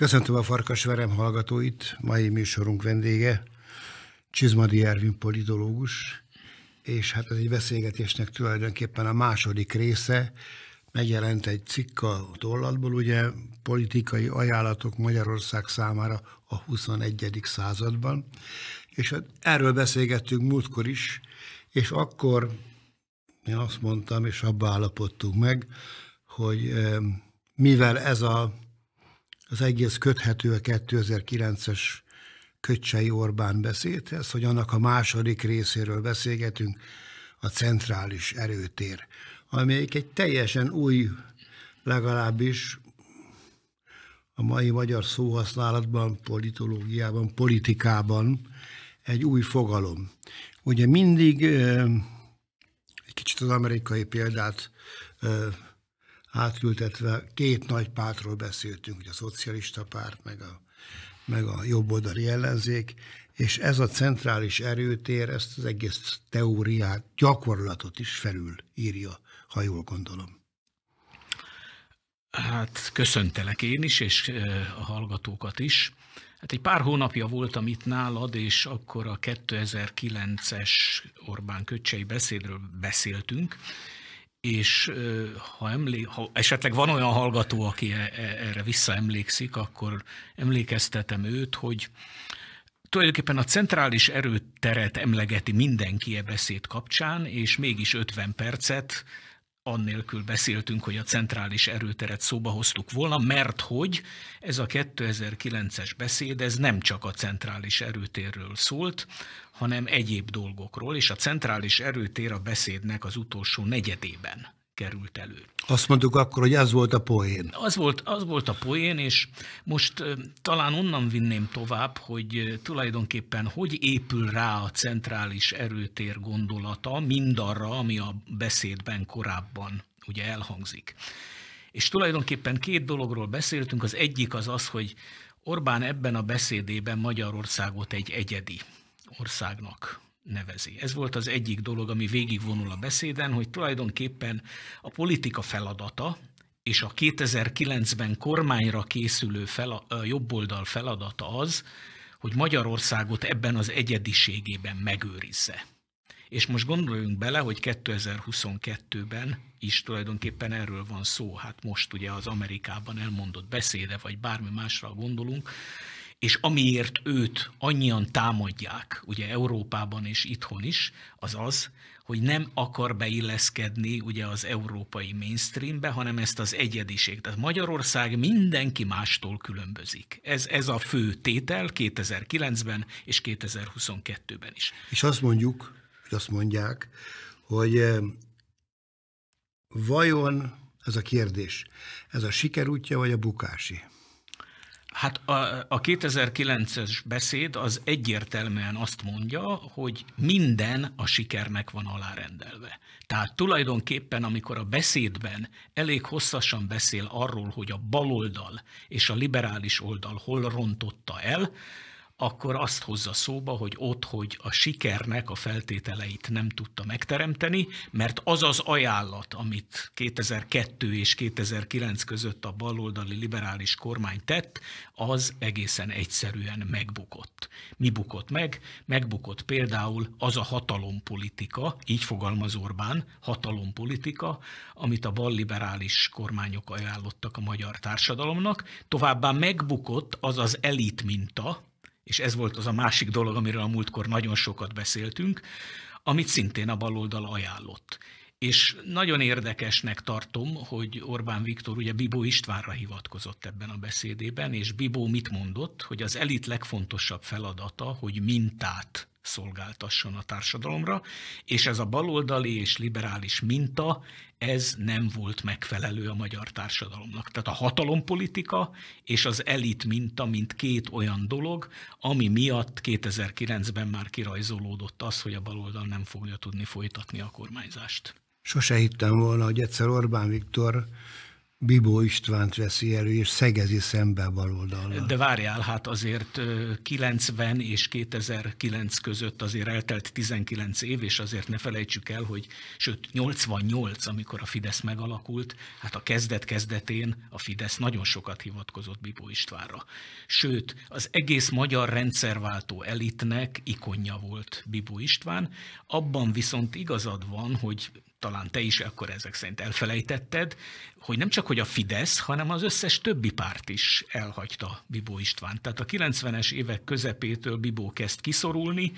Köszöntöm a Farkas Verem hallgatóit, mai műsorunk vendége Csizmadi Ervin politológus, és hát ez egy beszélgetésnek tulajdonképpen a második része, megjelent egy cikk a tollatból, ugye politikai ajánlatok Magyarország számára a 21. században, és hát erről beszélgettünk múltkor is, és akkor én azt mondtam, és abba állapodtunk meg, hogy eh, mivel ez a az egész köthető a 2009-es Köcsei Orbán beszédhez, hogy annak a második részéről beszélgetünk, a centrális erőtér, amelyik egy teljesen új, legalábbis a mai magyar szóhasználatban, politológiában, politikában egy új fogalom. Ugye mindig eh, egy kicsit az amerikai példát eh, átültetve két nagy pártról beszéltünk, ugye a szocialista párt, meg a, meg a jobboldali ellenzék, és ez a centrális erőtér ezt az egész teóriát, gyakorlatot is felül írja, ha jól gondolom. Hát köszöntelek én is, és a hallgatókat is. Hát egy pár hónapja voltam itt nálad, és akkor a 2009-es Orbán Köcsei beszédről beszéltünk, és ha, emlé, ha esetleg van olyan hallgató, aki e, e, erre visszaemlékszik, akkor emlékeztetem őt, hogy tulajdonképpen a centrális erőteret emlegeti mindenki e beszéd kapcsán, és mégis 50 percet annélkül beszéltünk, hogy a centrális erőteret szóba hoztuk volna, mert hogy ez a 2009-es beszéd, ez nem csak a centrális erőtérről szólt, hanem egyéb dolgokról, és a centrális erőtér a beszédnek az utolsó negyedében került elő. Azt mondtuk akkor, hogy ez volt a poén. Az volt, az volt a poén, és most talán onnan vinném tovább, hogy tulajdonképpen hogy épül rá a centrális erőtér gondolata mindarra, ami a beszédben korábban ugye elhangzik. És tulajdonképpen két dologról beszéltünk, az egyik az az, hogy Orbán ebben a beszédében Magyarországot egy egyedi országnak nevezi. Ez volt az egyik dolog, ami végigvonul a beszéden, hogy tulajdonképpen a politika feladata, és a 2009-ben kormányra készülő fel, jobboldal feladata az, hogy Magyarországot ebben az egyediségében megőrizze. És most gondoljunk bele, hogy 2022-ben is tulajdonképpen erről van szó. Hát most ugye az Amerikában elmondott beszéde, vagy bármi másra gondolunk, és amiért őt annyian támadják, ugye Európában és itthon is, az az, hogy nem akar beilleszkedni ugye az európai mainstreambe, hanem ezt az egyediség. Tehát Magyarország mindenki mástól különbözik. Ez, ez a fő tétel 2009-ben és 2022-ben is. És azt mondjuk, hogy azt mondják, hogy eh, vajon ez a kérdés, ez a sikerútja vagy a bukási? Hát a, a 2009-es beszéd az egyértelműen azt mondja, hogy minden a sikernek van alárendelve. Tehát tulajdonképpen, amikor a beszédben elég hosszasan beszél arról, hogy a baloldal és a liberális oldal hol rontotta el, akkor azt hozza szóba, hogy ott, hogy a sikernek a feltételeit nem tudta megteremteni, mert az az ajánlat, amit 2002 és 2009 között a baloldali liberális kormány tett, az egészen egyszerűen megbukott. Mi bukott meg? Megbukott például az a hatalompolitika, így fogalmaz Orbán, hatalompolitika, amit a balliberális kormányok ajánlottak a magyar társadalomnak, továbbá megbukott az az elit minta, és ez volt az a másik dolog, amiről a múltkor nagyon sokat beszéltünk, amit szintén a baloldal ajánlott. És nagyon érdekesnek tartom, hogy Orbán Viktor ugye Bibó Istvánra hivatkozott ebben a beszédében, és Bibó mit mondott, hogy az elit legfontosabb feladata, hogy mintát szolgáltasson a társadalomra, és ez a baloldali és liberális minta, ez nem volt megfelelő a magyar társadalomnak. Tehát a hatalompolitika és az elit minta, mint két olyan dolog, ami miatt 2009-ben már kirajzolódott az, hogy a baloldal nem fogja tudni folytatni a kormányzást. Sose hittem volna, hogy egyszer Orbán Viktor Bibó Istvánt veszi elő, és szegezi szembe baloldallal. De várjál, hát azért 90 és 2009 között azért eltelt 19 év, és azért ne felejtsük el, hogy sőt 88, amikor a Fidesz megalakult, hát a kezdet-kezdetén a Fidesz nagyon sokat hivatkozott Bibó Istvánra. Sőt, az egész magyar rendszerváltó elitnek ikonja volt Bibó István, abban viszont igazad van, hogy talán te is akkor ezek szerint elfelejtetted, hogy nem csak hogy a Fidesz, hanem az összes többi párt is elhagyta Bibó István. Tehát a 90-es évek közepétől Bibó kezd kiszorulni,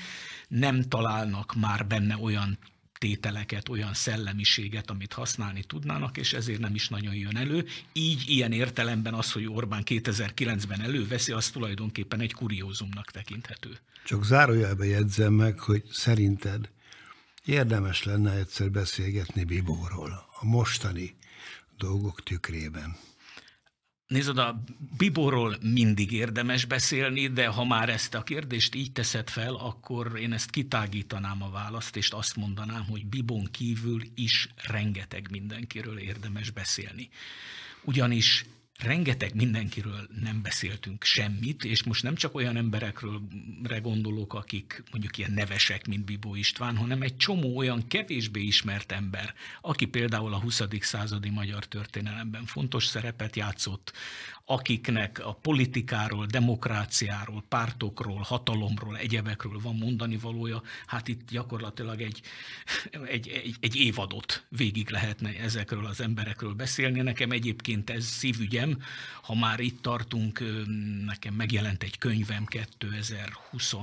nem találnak már benne olyan tételeket, olyan szellemiséget, amit használni tudnának, és ezért nem is nagyon jön elő. Így ilyen értelemben az, hogy Orbán 2009-ben előveszi, az tulajdonképpen egy kuriózumnak tekinthető. Csak zárójelbe jegyzem meg, hogy szerinted Érdemes lenne egyszer beszélgetni Bibóról, a mostani dolgok tükrében. Nézd, a Bibóról mindig érdemes beszélni, de ha már ezt a kérdést így teszed fel, akkor én ezt kitágítanám a választ, és azt mondanám, hogy Bibon kívül is rengeteg mindenkiről érdemes beszélni. Ugyanis rengeteg mindenkiről nem beszéltünk semmit, és most nem csak olyan emberekről gondolok, akik mondjuk ilyen nevesek, mint Bibó István, hanem egy csomó olyan kevésbé ismert ember, aki például a 20. századi magyar történelemben fontos szerepet játszott, akiknek a politikáról, demokráciáról, pártokról, hatalomról, egyebekről van mondani valója, hát itt gyakorlatilag egy, egy, egy, egy évadot végig lehetne ezekről az emberekről beszélni. Nekem egyébként ez szívügyem, ha már itt tartunk, nekem megjelent egy könyvem 2020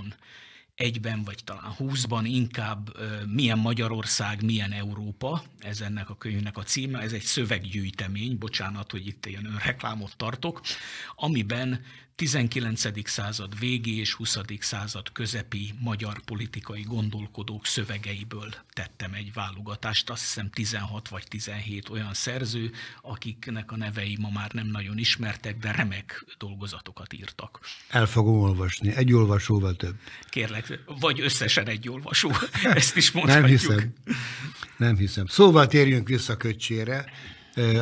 egyben, vagy talán húszban inkább milyen Magyarország, milyen Európa, ez ennek a könyvnek a címe, ez egy szöveggyűjtemény, bocsánat, hogy itt ilyen önreklámot tartok, amiben 19. század végi és 20. század közepi magyar politikai gondolkodók szövegeiből tettem egy válogatást, azt hiszem 16 vagy 17 olyan szerző, akiknek a nevei ma már nem nagyon ismertek, de remek dolgozatokat írtak. El fogom olvasni, egy olvasóval több. Kérlek vagy összesen egy olvasó. Ezt is mondhatjuk. Nem hiszem. Nem hiszem. Szóval térjünk vissza Köcsére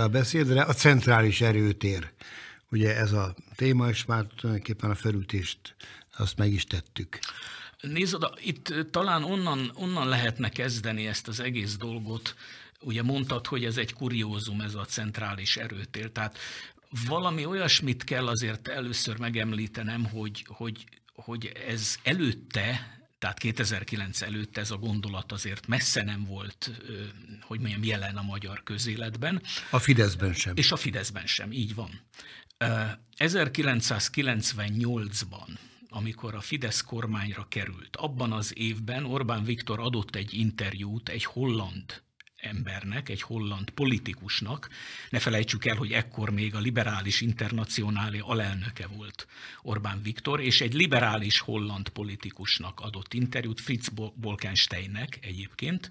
a beszédre. A centrális erőtér. Ugye ez a téma, és már tulajdonképpen a felütést azt meg is tettük. Nézd, itt talán onnan, onnan lehetne kezdeni ezt az egész dolgot. Ugye mondtad, hogy ez egy kuriózum, ez a centrális erőtér. Tehát valami olyasmit kell azért először megemlítenem, hogy, hogy hogy ez előtte, tehát 2009 előtt ez a gondolat azért messze nem volt, hogy mondjam, jelen a magyar közéletben. A Fideszben sem. És a Fideszben sem, így van. 1998-ban amikor a Fidesz kormányra került. Abban az évben Orbán Viktor adott egy interjút egy holland embernek, egy holland politikusnak. Ne felejtsük el, hogy ekkor még a liberális internacionálé alelnöke volt Orbán Viktor, és egy liberális holland politikusnak adott interjút, Fritz Bolkensteinnek egyébként,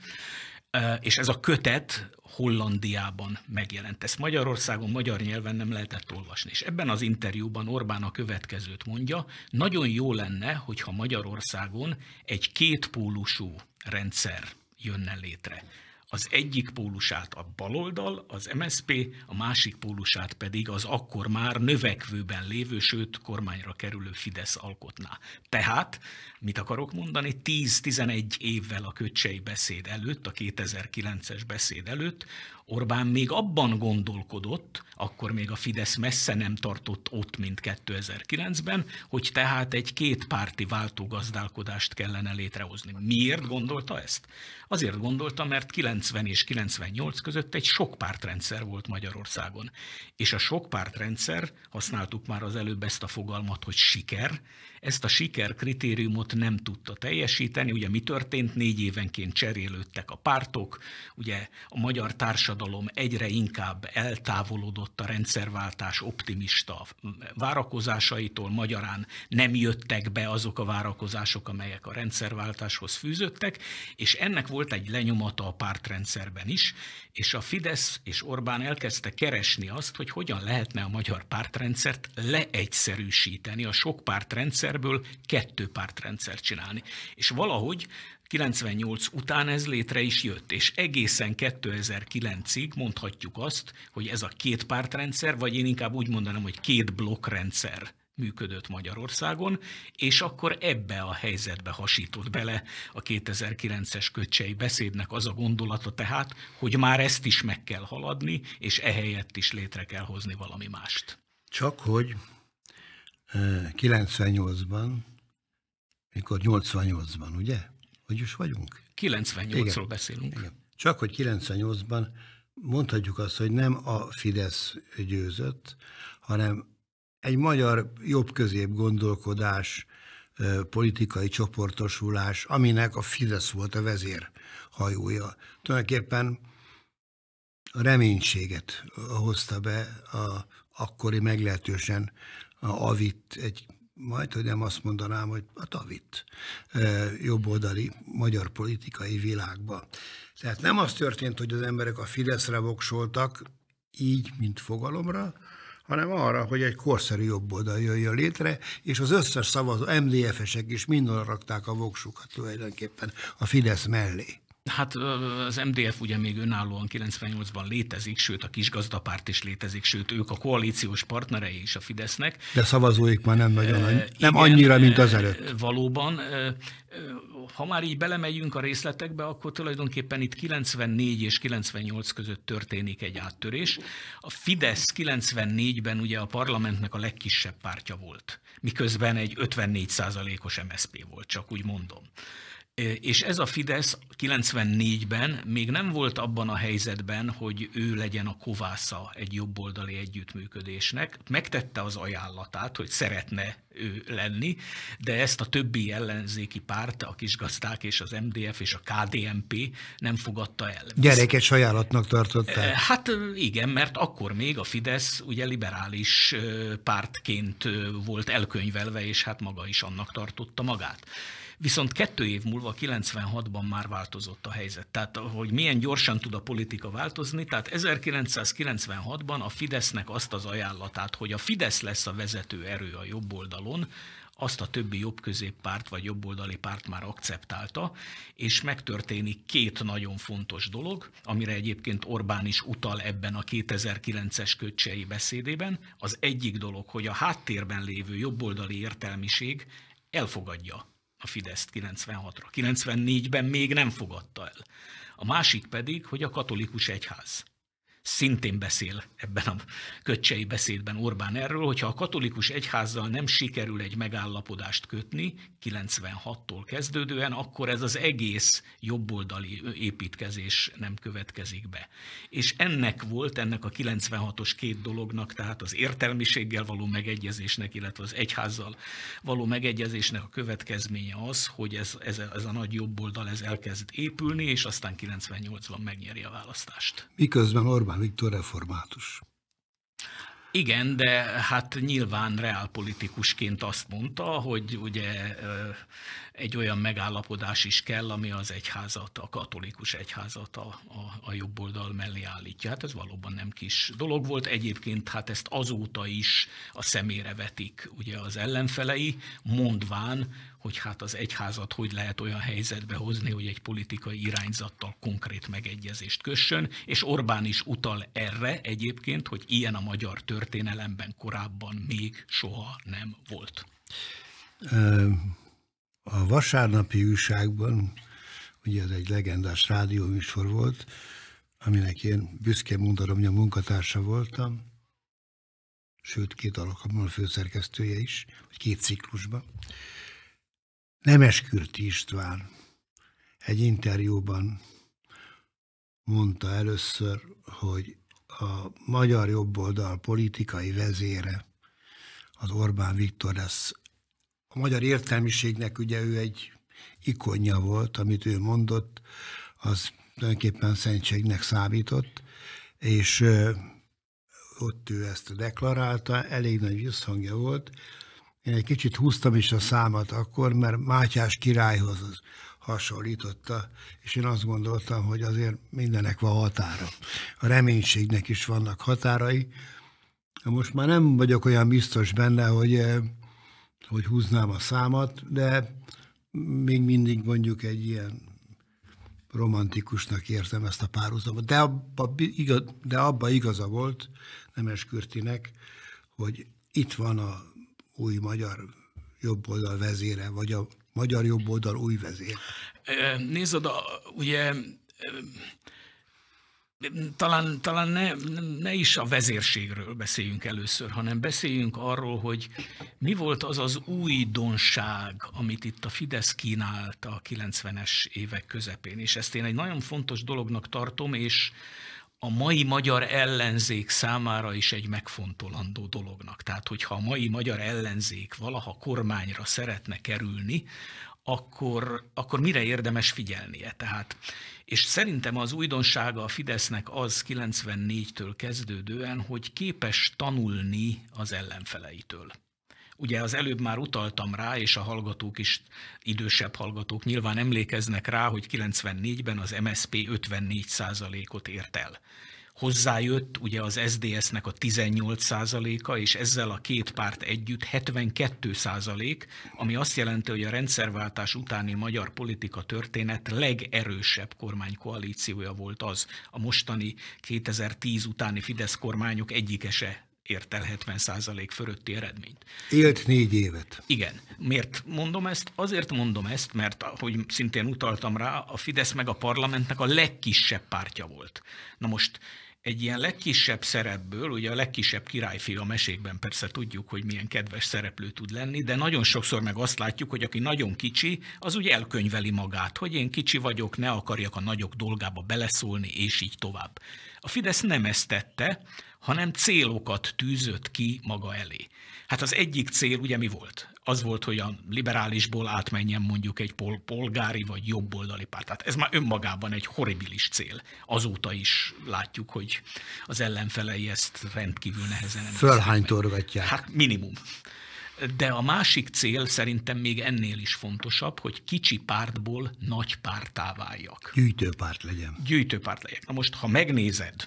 és ez a kötet Hollandiában megjelent. Ezt Magyarországon magyar nyelven nem lehetett olvasni. És ebben az interjúban Orbán a következőt mondja, nagyon jó lenne, hogyha Magyarországon egy kétpólusú rendszer jönne létre az egyik pólusát a baloldal, az MSP, a másik pólusát pedig az akkor már növekvőben lévő, sőt kormányra kerülő Fidesz alkotná. Tehát, mit akarok mondani, 10-11 évvel a kötsei beszéd előtt, a 2009-es beszéd előtt Orbán még abban gondolkodott, akkor még a Fidesz messze nem tartott ott, mint 2009-ben, hogy tehát egy kétpárti váltógazdálkodást kellene létrehozni. Miért gondolta ezt? Azért gondolta, mert 90 és 98 között egy sokpártrendszer volt Magyarországon. És a sokpártrendszer, használtuk már az előbb ezt a fogalmat, hogy siker, ezt a siker kritériumot nem tudta teljesíteni. Ugye mi történt? Négy évenként cserélődtek a pártok, ugye a magyar társadalom egyre inkább eltávolodott a rendszerváltás optimista várakozásaitól, magyarán nem jöttek be azok a várakozások, amelyek a rendszerváltáshoz fűzöttek, és ennek volt egy lenyomata a pártrendszerben is, és a Fidesz és Orbán elkezdte keresni azt, hogy hogyan lehetne a magyar pártrendszert leegyszerűsíteni a sok pártrendszer rendszerből kettő pártrendszer csinálni. És valahogy 98 után ez létre is jött, és egészen 2009-ig mondhatjuk azt, hogy ez a két pártrendszer, vagy én inkább úgy mondanám, hogy két blokkrendszer működött Magyarországon, és akkor ebbe a helyzetbe hasított bele a 2009-es kötsei beszédnek az a gondolata tehát, hogy már ezt is meg kell haladni, és ehelyett is létre kell hozni valami mást. Csak hogy 98-ban, mikor 88-ban, ugye? Hogy is vagyunk? 98-ról beszélünk. Igen. Csak hogy 98-ban mondhatjuk azt, hogy nem a Fidesz győzött, hanem egy magyar jobb-közép gondolkodás, politikai csoportosulás, aminek a Fidesz volt a hajója. Tulajdonképpen a reménységet hozta be a akkori meglehetősen a Avit, egy majd, hogy nem azt mondanám, hogy a Tavit e, jobboldali magyar politikai világba. Tehát nem az történt, hogy az emberek a Fideszre voksoltak, így, mint fogalomra, hanem arra, hogy egy korszerű jobboldal jöjjön létre, és az összes szavazó, MDF-esek is mindenhol rakták a voksukat tulajdonképpen a Fidesz mellé. Hát az MDF ugye még önállóan 98-ban létezik, sőt a kisgazdapárt is létezik, sőt ők a koalíciós partnerei is a Fidesznek. De szavazóik már nem nagyon, nem Igen, annyira, mint az előtt. Valóban. Ha már így belemegyünk a részletekbe, akkor tulajdonképpen itt 94 és 98 között történik egy áttörés. A Fidesz 94-ben ugye a parlamentnek a legkisebb pártja volt, miközben egy 54 os MSZP volt, csak úgy mondom. És ez a Fidesz 94-ben még nem volt abban a helyzetben, hogy ő legyen a kovásza egy jobboldali együttműködésnek. Megtette az ajánlatát, hogy szeretne ő lenni, de ezt a többi ellenzéki párt, a kisgazdák és az MDF és a KDMP nem fogadta el. Gyerekes ajánlatnak tartotta. Hát igen, mert akkor még a Fidesz ugye liberális pártként volt elkönyvelve, és hát maga is annak tartotta magát. Viszont kettő év múlva, 96-ban már változott a helyzet. Tehát, hogy milyen gyorsan tud a politika változni, tehát 1996-ban a Fidesznek azt az ajánlatát, hogy a Fidesz lesz a vezető erő a jobb oldalon, azt a többi párt vagy jobboldali párt már akceptálta, és megtörténik két nagyon fontos dolog, amire egyébként Orbán is utal ebben a 2009-es kötsei beszédében. Az egyik dolog, hogy a háttérben lévő jobboldali értelmiség elfogadja a Fideszt 96-ra. 94-ben még nem fogadta el. A másik pedig, hogy a katolikus egyház szintén beszél ebben a kötsei beszédben Orbán erről, hogyha a katolikus egyházzal nem sikerül egy megállapodást kötni, 96-tól kezdődően, akkor ez az egész jobboldali építkezés nem következik be. És ennek volt, ennek a 96-os két dolognak, tehát az értelmiséggel való megegyezésnek, illetve az egyházzal való megegyezésnek a következménye az, hogy ez, ez, ez a nagy jobboldal ez elkezd épülni, és aztán 98-ban megnyeri a választást. Miközben Orbán Orbán Viktor református. Igen, de hát nyilván reálpolitikusként azt mondta, hogy ugye egy olyan megállapodás is kell, ami az egyházat, a katolikus egyházat a, a, a jobb oldal mellé állítja. Hát ez valóban nem kis dolog volt. Egyébként hát ezt azóta is a szemére vetik ugye az ellenfelei, mondván, hogy hát az egyházat hogy lehet olyan helyzetbe hozni, hogy egy politikai irányzattal konkrét megegyezést kössön, és Orbán is utal erre egyébként, hogy ilyen a magyar történelemben korábban még soha nem volt. A vasárnapi újságban, ugye ez egy legendás rádióműsor volt, aminek én büszke mondanom, hogy a munkatársa voltam, sőt két alkalommal főszerkesztője is, vagy két ciklusban. Nemeskürti István egy interjúban mondta először, hogy a magyar jobboldal politikai vezére, az Orbán Viktor lesz. A magyar értelmiségnek ugye ő egy ikonja volt, amit ő mondott, az tulajdonképpen szentségnek számított, és ott ő ezt deklarálta, elég nagy visszhangja volt, én egy kicsit húztam is a számat akkor, mert Mátyás királyhoz hasonlította, és én azt gondoltam, hogy azért mindenek van határa. A reménységnek is vannak határai. Most már nem vagyok olyan biztos benne, hogy, eh, hogy húznám a számat, de még mindig mondjuk egy ilyen romantikusnak érzem ezt a párhuzamot. De abba, igaz, de abba igaza volt Nemes Kürtinek, hogy itt van a új magyar jobboldal vezére, vagy a magyar jobboldal új vezére? Nézd, a, ugye talán, talán ne, ne is a vezérségről beszéljünk először, hanem beszéljünk arról, hogy mi volt az az újdonság, amit itt a Fidesz kínálta a 90-es évek közepén. És ezt én egy nagyon fontos dolognak tartom, és a mai magyar ellenzék számára is egy megfontolandó dolognak. Tehát, hogyha a mai magyar ellenzék valaha kormányra szeretne kerülni, akkor, akkor mire érdemes figyelnie? Tehát, és szerintem az újdonsága a Fidesznek az 94-től kezdődően, hogy képes tanulni az ellenfeleitől. Ugye az előbb már utaltam rá, és a hallgatók is, idősebb hallgatók nyilván emlékeznek rá, hogy 94-ben az MSP 54 ot ért el. Hozzájött ugye az SDS-nek a 18 a és ezzel a két párt együtt 72 ami azt jelenti, hogy a rendszerváltás utáni magyar politika történet legerősebb kormánykoalíciója volt az. A mostani 2010 utáni Fidesz kormányok egyike se ért el 70 fölötti eredményt. Élt négy évet. Igen. Miért mondom ezt? Azért mondom ezt, mert ahogy szintén utaltam rá, a Fidesz meg a parlamentnek a legkisebb pártja volt. Na most egy ilyen legkisebb szerepből, ugye a legkisebb királyfi a mesékben persze tudjuk, hogy milyen kedves szereplő tud lenni, de nagyon sokszor meg azt látjuk, hogy aki nagyon kicsi, az úgy elkönyveli magát, hogy én kicsi vagyok, ne akarjak a nagyok dolgába beleszólni, és így tovább. A Fidesz nem ezt tette, hanem célokat tűzött ki maga elé. Hát az egyik cél ugye mi volt? Az volt, hogy a liberálisból átmenjen mondjuk egy pol- polgári vagy jobboldali párt. Tehát ez már önmagában egy horribilis cél. Azóta is látjuk, hogy az ellenfelei ezt rendkívül nehezen... Fölhánytorgatják. Hát minimum. De a másik cél szerintem még ennél is fontosabb, hogy kicsi pártból nagy pártá váljak. Gyűjtőpárt legyen. Gyűjtőpárt legyen. Na most, ha megnézed,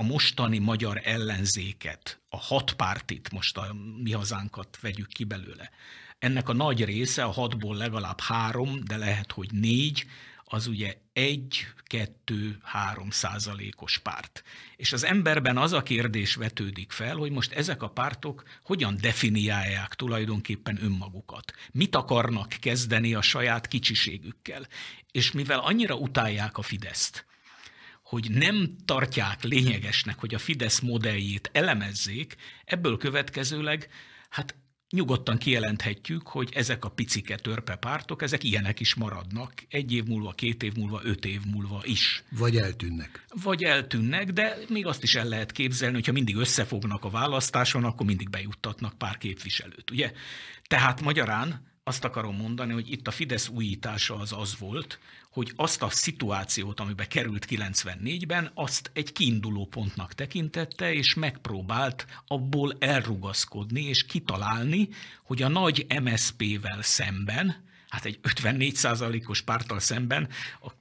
a mostani magyar ellenzéket, a hat pártit, most a mi hazánkat vegyük ki belőle, ennek a nagy része, a hatból legalább három, de lehet, hogy négy, az ugye egy, kettő, három százalékos párt. És az emberben az a kérdés vetődik fel, hogy most ezek a pártok hogyan definiálják tulajdonképpen önmagukat. Mit akarnak kezdeni a saját kicsiségükkel? És mivel annyira utálják a Fideszt, hogy nem tartják lényegesnek, hogy a Fidesz modelljét elemezzék, ebből következőleg hát nyugodtan kijelenthetjük, hogy ezek a picike törpe pártok, ezek ilyenek is maradnak egy év múlva, két év múlva, öt év múlva is. Vagy eltűnnek. Vagy eltűnnek, de még azt is el lehet képzelni, hogyha mindig összefognak a választáson, akkor mindig bejuttatnak pár képviselőt, ugye? Tehát magyarán azt akarom mondani, hogy itt a Fidesz újítása az az volt, hogy azt a szituációt, amibe került 94-ben, azt egy kiinduló pontnak tekintette, és megpróbált abból elrugaszkodni, és kitalálni, hogy a nagy MSP-vel szemben, hát egy 54%-os pártal szemben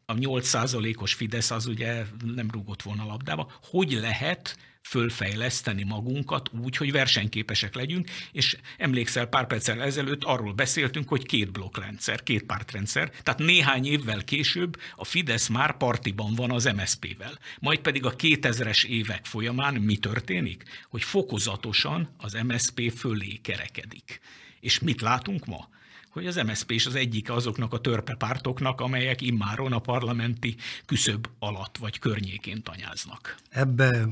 a 8%-os Fidesz az ugye nem rúgott volna labdába, hogy lehet fölfejleszteni magunkat úgy, hogy versenyképesek legyünk, és emlékszel, pár perccel ezelőtt arról beszéltünk, hogy két blokkrendszer, két pártrendszer, tehát néhány évvel később a Fidesz már partiban van az msp vel Majd pedig a 2000-es évek folyamán mi történik? Hogy fokozatosan az MSP fölé kerekedik. És mit látunk ma? hogy az MSZP is az egyik azoknak a pártoknak, amelyek immáron a parlamenti küszöb alatt vagy környékén tanyáznak. Ebbe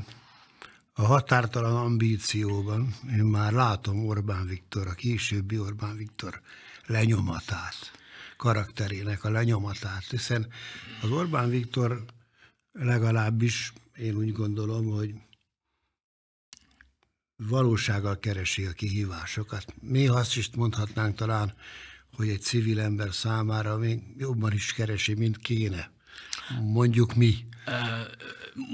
a határtalan ambícióban én már látom Orbán Viktor, a későbbi Orbán Viktor lenyomatát, karakterének a lenyomatát, hiszen az Orbán Viktor legalábbis én úgy gondolom, hogy valósággal keresi a kihívásokat. Mi azt is mondhatnánk talán, hogy egy civil ember számára még jobban is keresi, mint kéne. Mondjuk mi.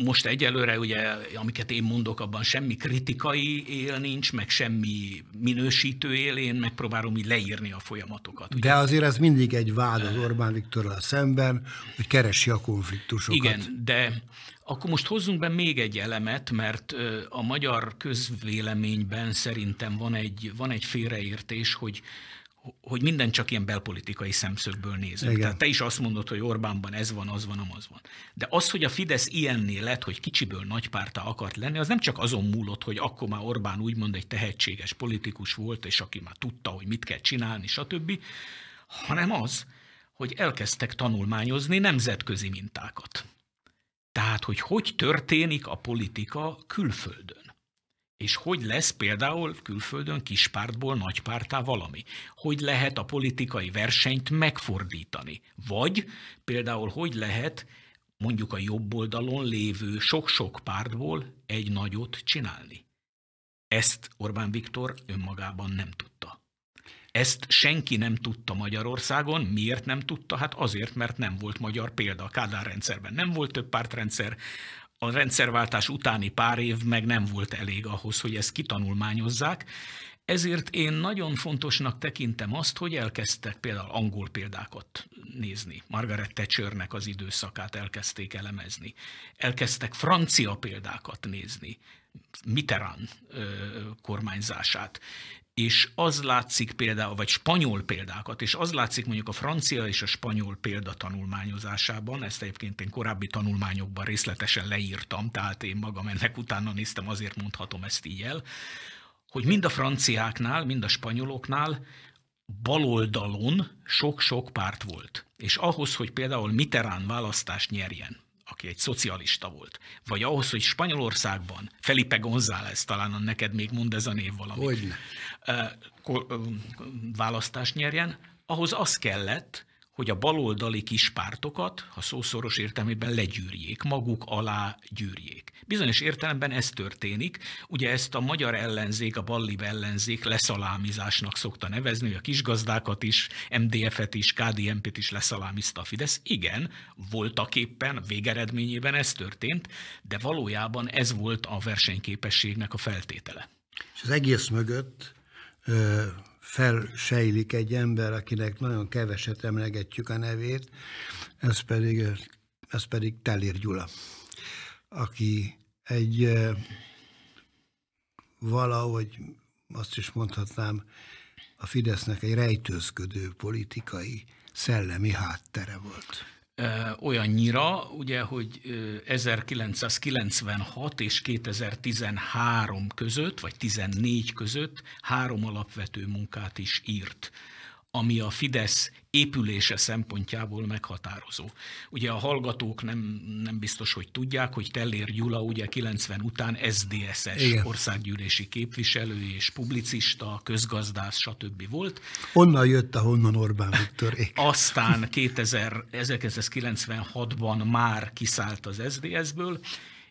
Most egyelőre ugye, amiket én mondok, abban semmi kritikai él nincs, meg semmi minősítő él, én megpróbálom így leírni a folyamatokat. Ugye? De azért ez mindig egy vád az Orbán Viktorral szemben, hogy keresi a konfliktusokat. Igen, de akkor most hozzunk be még egy elemet, mert a magyar közvéleményben szerintem van egy, van egy félreértés, hogy hogy minden csak ilyen belpolitikai szemszögből nézünk. Igen. Tehát te is azt mondod, hogy Orbánban ez van, az van, amaz van. De az, hogy a Fidesz ilyennél lett, hogy kicsiből nagy akart lenni, az nem csak azon múlott, hogy akkor már Orbán úgymond egy tehetséges politikus volt, és aki már tudta, hogy mit kell csinálni, stb., hanem az, hogy elkezdtek tanulmányozni nemzetközi mintákat. Tehát, hogy hogy történik a politika külföldön. És hogy lesz például külföldön kispártból nagypártá valami? Hogy lehet a politikai versenyt megfordítani? Vagy például hogy lehet mondjuk a jobb oldalon lévő sok-sok pártból egy nagyot csinálni? Ezt Orbán Viktor önmagában nem tudta. Ezt senki nem tudta Magyarországon. Miért nem tudta? Hát azért, mert nem volt magyar példa. A Kádár rendszerben nem volt több pártrendszer, a rendszerváltás utáni pár év meg nem volt elég ahhoz, hogy ezt kitanulmányozzák. Ezért én nagyon fontosnak tekintem azt, hogy elkezdtek például angol példákat nézni. Margaret Thatchernek az időszakát elkezdték elemezni. Elkezdtek francia példákat nézni. Mitterrand kormányzását és az látszik például, vagy spanyol példákat, és az látszik mondjuk a francia és a spanyol példa tanulmányozásában, ezt egyébként én korábbi tanulmányokban részletesen leírtam, tehát én magam ennek utána néztem, azért mondhatom ezt így el, hogy mind a franciáknál, mind a spanyoloknál baloldalon sok-sok párt volt. És ahhoz, hogy például Mitterrand választást nyerjen, aki egy szocialista volt, vagy ahhoz, hogy Spanyolországban Felipe González, talán neked még mond ez a név valamit. Hogyne választást nyerjen, ahhoz az kellett, hogy a baloldali kis pártokat, ha szószoros értelmében legyűrjék, maguk alá gyűrjék. Bizonyos értelemben ez történik. Ugye ezt a magyar ellenzék, a ballib ellenzék leszalámizásnak szokta nevezni, hogy a kisgazdákat is, MDF-et is, kdmp t is leszalámizta a Fidesz. Igen, voltak éppen, végeredményében ez történt, de valójában ez volt a versenyképességnek a feltétele. És az egész mögött felsejlik egy ember, akinek nagyon keveset emlegetjük a nevét, ez pedig, ez pedig Telér Gyula, aki egy valahogy azt is mondhatnám, a Fidesznek egy rejtőzködő politikai szellemi háttere volt olyannyira, ugye, hogy 1996 és 2013 között, vagy 14 között három alapvető munkát is írt ami a Fidesz épülése szempontjából meghatározó. Ugye a hallgatók nem, nem biztos, hogy tudják, hogy Tellér Gyula ugye 90 után SDSS Igen. országgyűlési képviselő és publicista, közgazdász, stb. volt. Onnan jött, ahonnan Orbán Viktorék. Aztán 2000, 1996-ban már kiszállt az SDS-ből,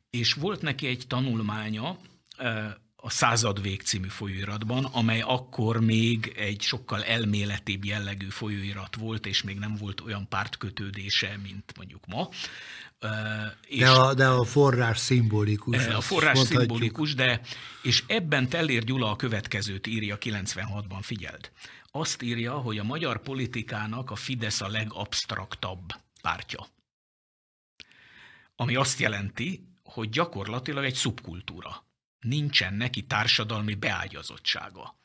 és volt neki egy tanulmánya, eh, a Századvég című folyóiratban, amely akkor még egy sokkal elméletébb jellegű folyóirat volt, és még nem volt olyan pártkötődése, mint mondjuk ma. És de, a, de a forrás szimbolikus. A forrás szimbolikus, de és ebben Tellér Gyula a következőt írja 96-ban, figyeld. Azt írja, hogy a magyar politikának a Fidesz a legabstraktabb pártja. Ami azt jelenti, hogy gyakorlatilag egy szubkultúra nincsen neki társadalmi beágyazottsága.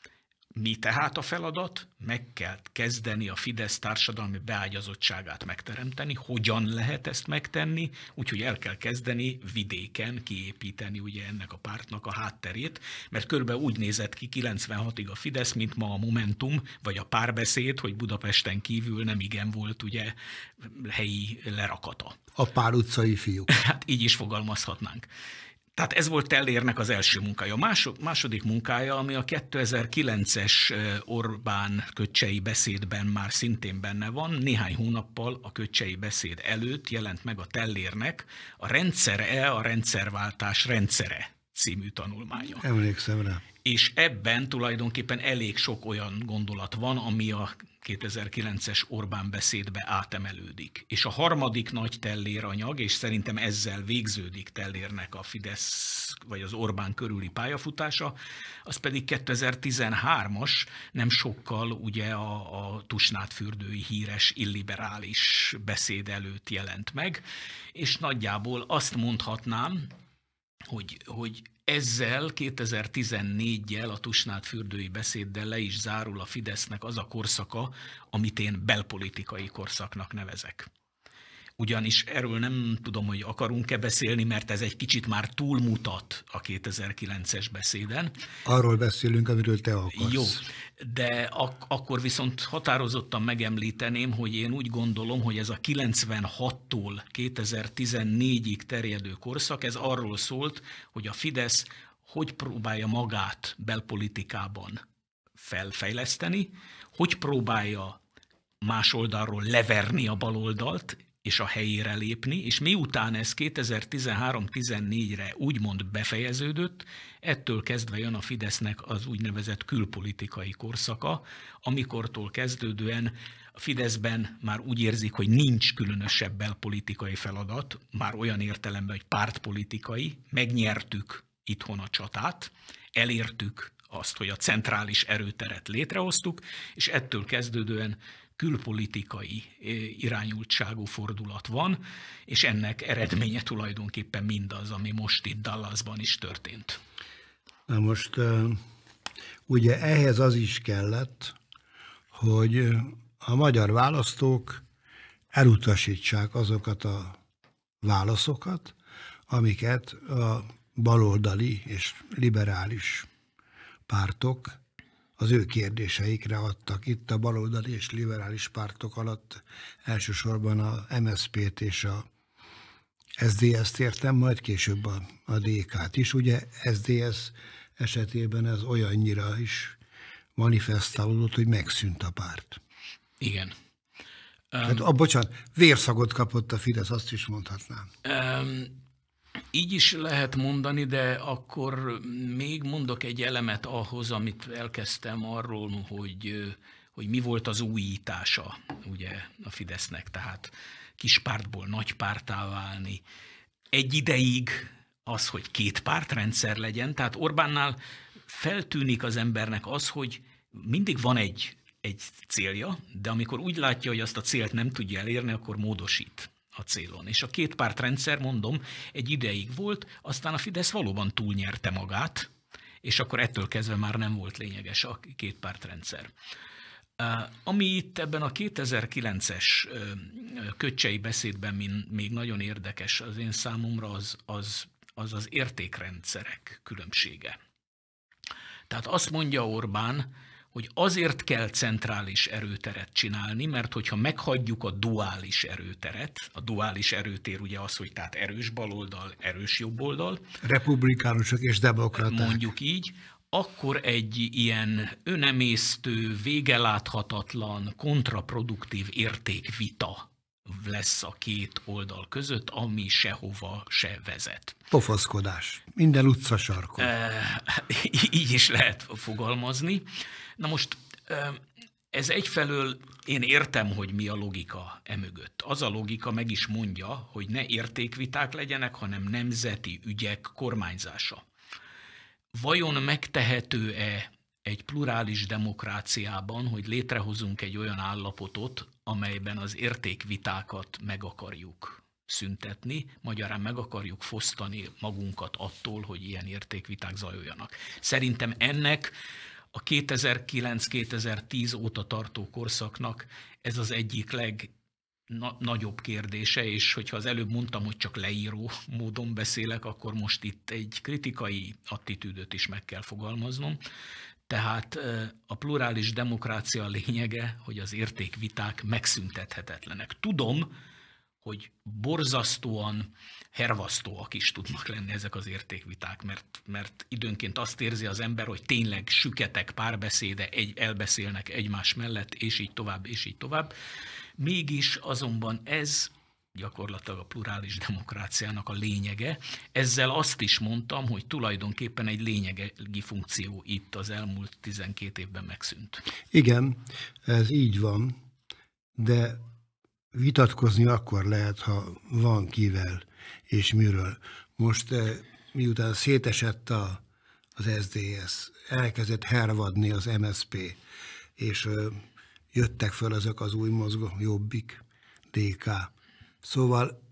Mi tehát a feladat? Meg kell kezdeni a Fidesz társadalmi beágyazottságát megteremteni. Hogyan lehet ezt megtenni? Úgyhogy el kell kezdeni vidéken kiépíteni ugye ennek a pártnak a hátterét, mert körülbelül úgy nézett ki 96-ig a Fidesz, mint ma a Momentum, vagy a párbeszéd, hogy Budapesten kívül nem igen volt ugye helyi lerakata. A pár utcai fiúk. Hát így is fogalmazhatnánk. Tehát ez volt Tellérnek az első munkája. A másod, második munkája, ami a 2009-es Orbán köcsei beszédben már szintén benne van, néhány hónappal a köcsei beszéd előtt jelent meg a Tellérnek a Rendszere, a rendszerváltás rendszere című tanulmánya. Emlékszem rá. És ebben tulajdonképpen elég sok olyan gondolat van, ami a 2009-es Orbán beszédbe átemelődik. És a harmadik nagy telléranyag, és szerintem ezzel végződik tellérnek a Fidesz vagy az Orbán körüli pályafutása, az pedig 2013-as, nem sokkal ugye a, a Tusnádfürdői híres illiberális beszéd előtt jelent meg, és nagyjából azt mondhatnám, hogy, hogy ezzel 2014-jel a Tusnád fürdői beszéddel le is zárul a Fidesznek az a korszaka, amit én belpolitikai korszaknak nevezek ugyanis erről nem tudom, hogy akarunk-e beszélni, mert ez egy kicsit már túlmutat a 2009-es beszéden. Arról beszélünk, amiről te akarsz. Jó, de ak- akkor viszont határozottan megemlíteném, hogy én úgy gondolom, hogy ez a 96-tól 2014-ig terjedő korszak, ez arról szólt, hogy a Fidesz hogy próbálja magát belpolitikában felfejleszteni, hogy próbálja más oldalról leverni a baloldalt, és a helyére lépni, és miután ez 2013-14-re úgymond befejeződött, ettől kezdve jön a Fidesznek az úgynevezett külpolitikai korszaka, amikortól kezdődően a Fideszben már úgy érzik, hogy nincs különösebb belpolitikai feladat, már olyan értelemben, hogy pártpolitikai, megnyertük itthon a csatát, elértük azt, hogy a centrális erőteret létrehoztuk, és ettől kezdődően külpolitikai eh, irányultságú fordulat van, és ennek eredménye tulajdonképpen mindaz, ami most itt Dallasban is történt. Na most eh, ugye ehhez az is kellett, hogy eh, a magyar választók elutasítsák azokat a válaszokat, amiket a baloldali és liberális pártok az ő kérdéseikre adtak. Itt a baloldali és liberális pártok alatt elsősorban a MSZP-t és a SZDSZ-t értem, majd később a, a DK-t is. Ugye SZDSZ esetében ez olyannyira is manifestálódott, hogy megszűnt a párt. Igen. Um, hát, a, bocsánat, vérszagot kapott a Fidesz, azt is mondhatnám. Um, így is lehet mondani, de akkor még mondok egy elemet ahhoz, amit elkezdtem arról, hogy, hogy mi volt az újítása ugye a Fidesznek, tehát kis pártból nagy pártá válni. Egy ideig az, hogy két pártrendszer legyen, tehát Orbánnál feltűnik az embernek az, hogy mindig van egy, egy célja, de amikor úgy látja, hogy azt a célt nem tudja elérni, akkor módosít a célon. És a két pártrendszer, mondom, egy ideig volt, aztán a Fidesz valóban túlnyerte magát, és akkor ettől kezdve már nem volt lényeges a két pártrendszer. Ami itt ebben a 2009-es köcsei beszédben még nagyon érdekes az én számomra, az az, az, az értékrendszerek különbsége. Tehát azt mondja Orbán, hogy azért kell centrális erőteret csinálni, mert hogyha meghagyjuk a duális erőteret, a duális erőtér ugye az, hogy tehát erős baloldal, erős jobboldal. Republikánusok és demokraták. Mondjuk így, akkor egy ilyen önemésztő, végeláthatatlan, kontraproduktív értékvita lesz a két oldal között, ami sehova se vezet. Pofaszkodás. Minden utca sarkon. E, így is lehet fogalmazni. Na most ez egyfelől én értem, hogy mi a logika emögött. Az a logika meg is mondja, hogy ne értékviták legyenek, hanem nemzeti ügyek kormányzása. Vajon megtehető-e egy plurális demokráciában, hogy létrehozunk egy olyan állapotot, amelyben az értékvitákat meg akarjuk szüntetni, magyarán meg akarjuk fosztani magunkat attól, hogy ilyen értékviták zajoljanak. Szerintem ennek a 2009-2010 óta tartó korszaknak ez az egyik leg na- nagyobb kérdése, és hogyha az előbb mondtam, hogy csak leíró módon beszélek, akkor most itt egy kritikai attitűdöt is meg kell fogalmaznom. Tehát a plurális demokrácia lényege, hogy az értékviták megszüntethetetlenek. Tudom, hogy borzasztóan hervasztóak is tudnak lenni ezek az értékviták, mert, mert időnként azt érzi az ember, hogy tényleg süketek párbeszéde, egy, elbeszélnek egymás mellett, és így tovább, és így tovább. Mégis azonban ez gyakorlatilag a plurális demokráciának a lényege. Ezzel azt is mondtam, hogy tulajdonképpen egy lényegi funkció itt az elmúlt 12 évben megszűnt. Igen, ez így van, de vitatkozni akkor lehet, ha van kivel és miről. Most eh, miután szétesett a, az SZDSZ, elkezdett hervadni az MSP, és jöttek föl ezek az új mozgó, Jobbik, DK. Szóval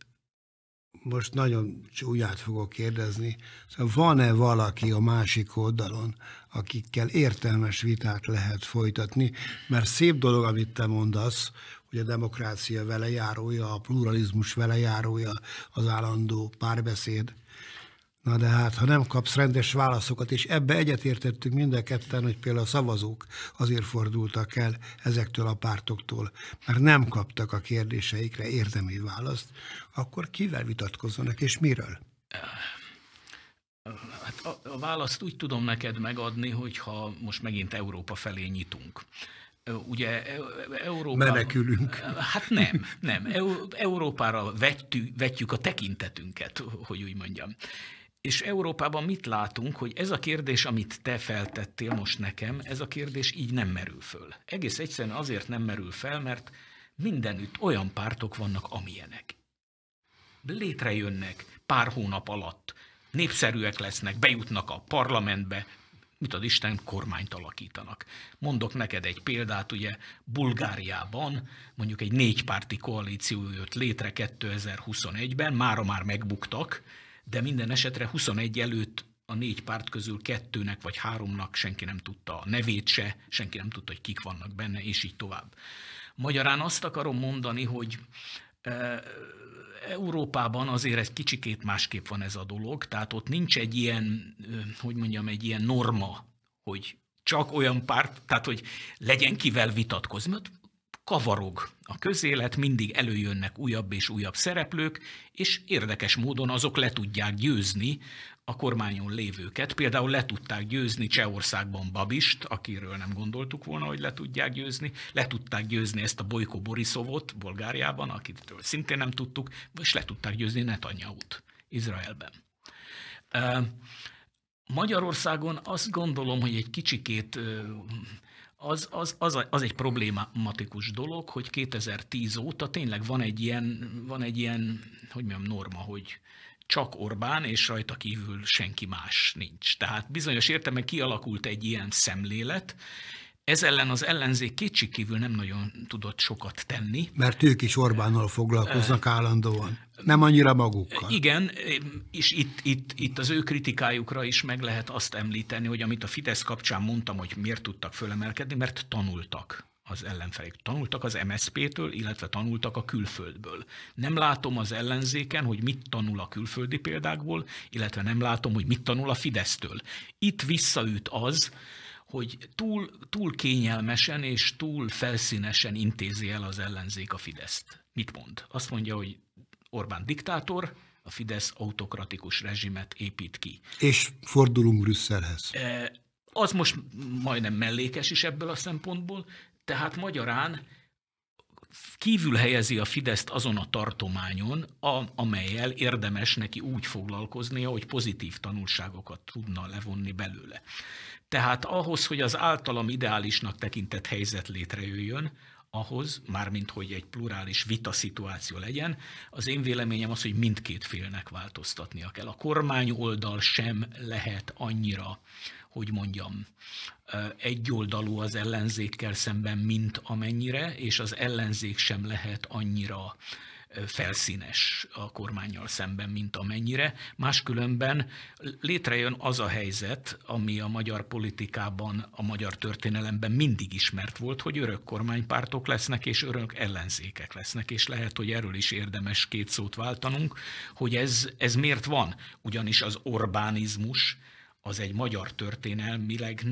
most nagyon csúnyát fogok kérdezni, szóval van-e valaki a másik oldalon, akikkel értelmes vitát lehet folytatni? Mert szép dolog, amit te mondasz, hogy a demokrácia vele járója, a pluralizmus vele járója, az állandó párbeszéd. Na de hát, ha nem kapsz rendes válaszokat, és ebbe egyetértettünk mind a ketten, hogy például a szavazók azért fordultak el ezektől a pártoktól, mert nem kaptak a kérdéseikre érdemi választ, akkor kivel vitatkozzanak, és miről? Hát a, a választ úgy tudom neked megadni, hogyha most megint Európa felé nyitunk ugye Európa... Menekülünk. Hát nem, nem. Európára vettük, vetjük a tekintetünket, hogy úgy mondjam. És Európában mit látunk, hogy ez a kérdés, amit te feltettél most nekem, ez a kérdés így nem merül föl. Egész egyszerűen azért nem merül fel, mert mindenütt olyan pártok vannak, amilyenek. Létrejönnek pár hónap alatt, népszerűek lesznek, bejutnak a parlamentbe, mit ad Isten, kormányt alakítanak. Mondok neked egy példát, ugye Bulgáriában mondjuk egy négypárti koalíció jött létre 2021-ben, mára már megbuktak, de minden esetre 21 előtt a négy párt közül kettőnek vagy háromnak senki nem tudta a nevét se, senki nem tudta, hogy kik vannak benne, és így tovább. Magyarán azt akarom mondani, hogy eh, Európában azért egy kicsikét másképp van ez a dolog, tehát ott nincs egy ilyen, hogy mondjam, egy ilyen norma, hogy csak olyan párt, tehát hogy legyen kivel vitatkozni, mert kavarog a közélet, mindig előjönnek újabb és újabb szereplők, és érdekes módon azok le tudják győzni a kormányon lévőket. Például le tudták győzni Csehországban Babist, akiről nem gondoltuk volna, hogy le tudják győzni. Le tudták győzni ezt a Bojko Borisovot Bulgáriában, akitől szintén nem tudtuk, és le tudták győzni Netanyahut Izraelben. Magyarországon azt gondolom, hogy egy kicsikét az, az, az, az egy problématikus dolog, hogy 2010 óta tényleg van egy ilyen, van egy ilyen hogy mondjam, norma, hogy, csak Orbán, és rajta kívül senki más nincs. Tehát bizonyos értelemben kialakult egy ilyen szemlélet, ez ellen az ellenzék kívül nem nagyon tudott sokat tenni. Mert ők is Orbánnal foglalkoznak állandóan, nem annyira magukkal. Igen, és itt, itt, itt az ő kritikájukra is meg lehet azt említeni, hogy amit a Fidesz kapcsán mondtam, hogy miért tudtak fölemelkedni, mert tanultak az ellenfelék. Tanultak az MSZP-től, illetve tanultak a külföldből. Nem látom az ellenzéken, hogy mit tanul a külföldi példákból, illetve nem látom, hogy mit tanul a Fidesztől. Itt visszaüt az, hogy túl, túl kényelmesen és túl felszínesen intézi el az ellenzék a Fideszt. Mit mond? Azt mondja, hogy Orbán diktátor, a Fidesz autokratikus rezsimet épít ki. És fordulunk Brüsszelhez. E, az most majdnem mellékes is ebből a szempontból, tehát magyarán kívül helyezi a Fideszt azon a tartományon, a, amelyel érdemes neki úgy foglalkoznia, hogy pozitív tanulságokat tudna levonni belőle. Tehát ahhoz, hogy az általam ideálisnak tekintett helyzet létrejöjjön, ahhoz, mármint hogy egy plurális vita szituáció legyen, az én véleményem az, hogy mindkét félnek változtatnia kell. A kormány oldal sem lehet annyira, hogy mondjam, egyoldalú az ellenzékkel szemben, mint amennyire, és az ellenzék sem lehet annyira felszínes a kormányjal szemben, mint amennyire. Máskülönben létrejön az a helyzet, ami a magyar politikában, a magyar történelemben mindig ismert volt, hogy örök kormánypártok lesznek, és örök ellenzékek lesznek, és lehet, hogy erről is érdemes két szót váltanunk, hogy ez, ez miért van. Ugyanis az Orbánizmus, az egy magyar történelmileg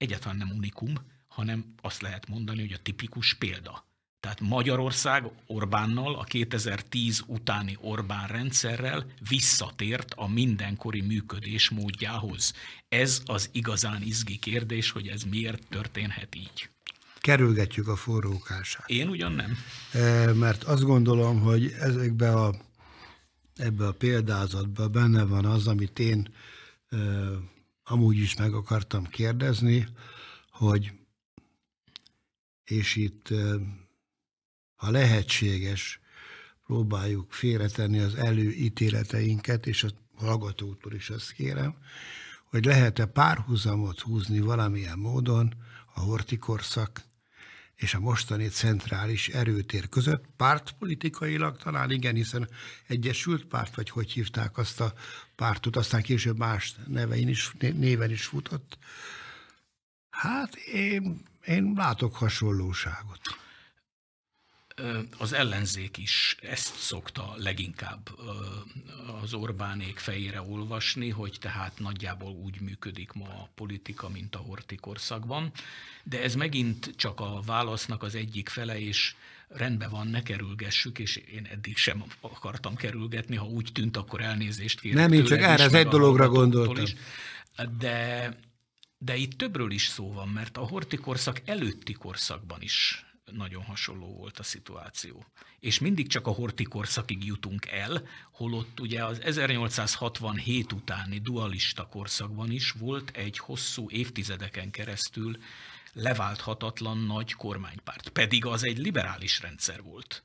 egyáltalán nem unikum, hanem azt lehet mondani, hogy a tipikus példa. Tehát Magyarország Orbánnal, a 2010 utáni Orbán rendszerrel visszatért a mindenkori működés módjához. Ez az igazán izgi kérdés, hogy ez miért történhet így. Kerülgetjük a forrókását. Én ugyan nem. E, mert azt gondolom, hogy ezekbe a, ebbe a példázatban benne van az, amit én e, amúgy is meg akartam kérdezni, hogy és itt, ha lehetséges, próbáljuk félretenni az előítéleteinket, és a hallgatótól is azt kérem, hogy lehet-e párhuzamot húzni valamilyen módon a hortikorszak és a mostani centrális erőtér között, pártpolitikailag talán igen, hiszen Egyesült Párt, vagy hogy hívták azt a pártot, aztán később más nevein is, néven is futott. Hát én, én látok hasonlóságot. Az ellenzék is ezt szokta leginkább az Orbánék fejére olvasni, hogy tehát nagyjából úgy működik ma a politika, mint a korszakban. De ez megint csak a válasznak az egyik fele, és rendben van, ne kerülgessük, és én eddig sem akartam kerülgetni, ha úgy tűnt, akkor elnézést kérek. Nem, én csak erre az egy dologra gondoltam. Is. De, de itt többről is szó van, mert a horti korszak előtti korszakban is nagyon hasonló volt a szituáció. És mindig csak a horti korszakig jutunk el, holott ugye az 1867 utáni dualista korszakban is volt egy hosszú évtizedeken keresztül leválthatatlan nagy kormánypárt. Pedig az egy liberális rendszer volt